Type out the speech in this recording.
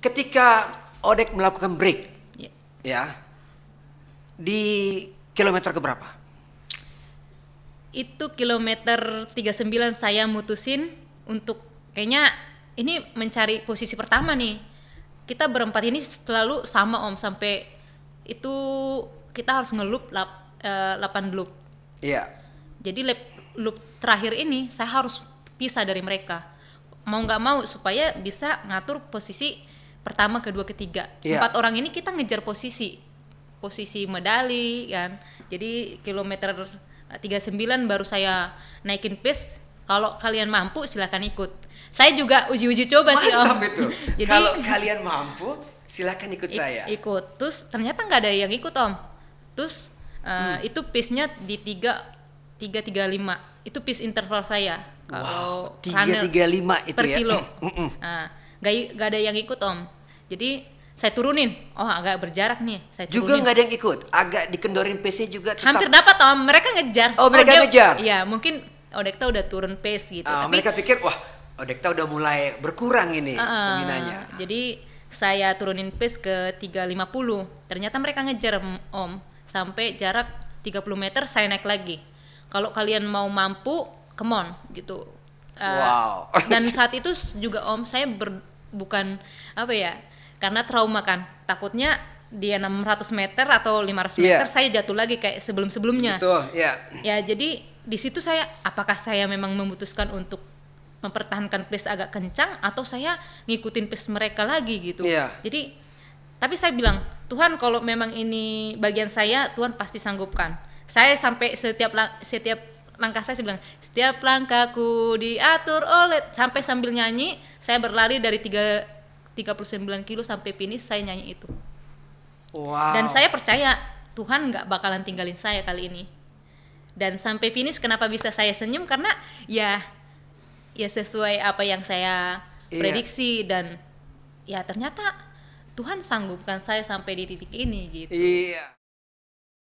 ketika Odek melakukan break, yeah. ya, di kilometer berapa? Itu kilometer 39 saya mutusin untuk kayaknya ini mencari posisi pertama nih. Kita berempat ini selalu sama om sampai itu kita harus ngelup lap, uh, eh, 8 loop. Iya. Jadi lap, loop terakhir ini saya harus pisah dari mereka. Mau nggak mau supaya bisa ngatur posisi pertama, kedua, ketiga. Yeah. Empat orang ini kita ngejar posisi. Posisi medali kan. Jadi kilometer 39 eh, baru saya naikin pace. Kalau kalian mampu silahkan ikut. Saya juga uji-uji coba Mantap sih Om. Itu. Jadi kalau kalian mampu silahkan ikut ik saya. Ikut. Terus ternyata nggak ada yang ikut Om. Terus uh, hmm. itu pace-nya di 3 5. Itu pace interval saya. Kalau wow, 335 itu per ya. kilo. Mm -mm. Nah, gak, gak ada yang ikut om jadi saya turunin. Oh, agak berjarak nih. Saya turunin. Juga nggak ada yang ikut. Agak dikendorin PC juga. Tetap. Hampir dapat om, mereka ngejar. Oh, mereka oh, dia, ngejar. Iya, mungkin Odekta udah turun PC. gitu. Uh, Tapi, mereka pikir, wah, Odekta udah mulai berkurang ini uh, stamina-nya. Jadi saya turunin PC ke 350. Ternyata mereka ngejar Om sampai jarak 30 meter saya naik lagi. Kalau kalian mau mampu, come on gitu. Uh, wow. dan saat itu juga Om saya ber, bukan apa ya? karena trauma kan takutnya dia 600 meter atau 500 iya. meter yeah. saya jatuh lagi kayak sebelum-sebelumnya. Betul, ya. Yeah. Ya, jadi di situ saya apakah saya memang memutuskan untuk mempertahankan pace agak kencang atau saya ngikutin pace mereka lagi gitu. Yeah. Jadi tapi saya bilang, Tuhan kalau memang ini bagian saya, Tuhan pasti sanggupkan. Saya sampai setiap setiap langkah saya, saya bilang, setiap langkahku diatur oleh sampai sambil nyanyi, saya berlari dari tiga 39 kilo sampai finish saya nyanyi itu. Wow. Dan saya percaya Tuhan nggak bakalan tinggalin saya kali ini. Dan sampai finish kenapa bisa saya senyum karena ya ya sesuai apa yang saya iya. prediksi iya. dan ya ternyata Tuhan sanggupkan saya sampai di titik ini gitu. Iya.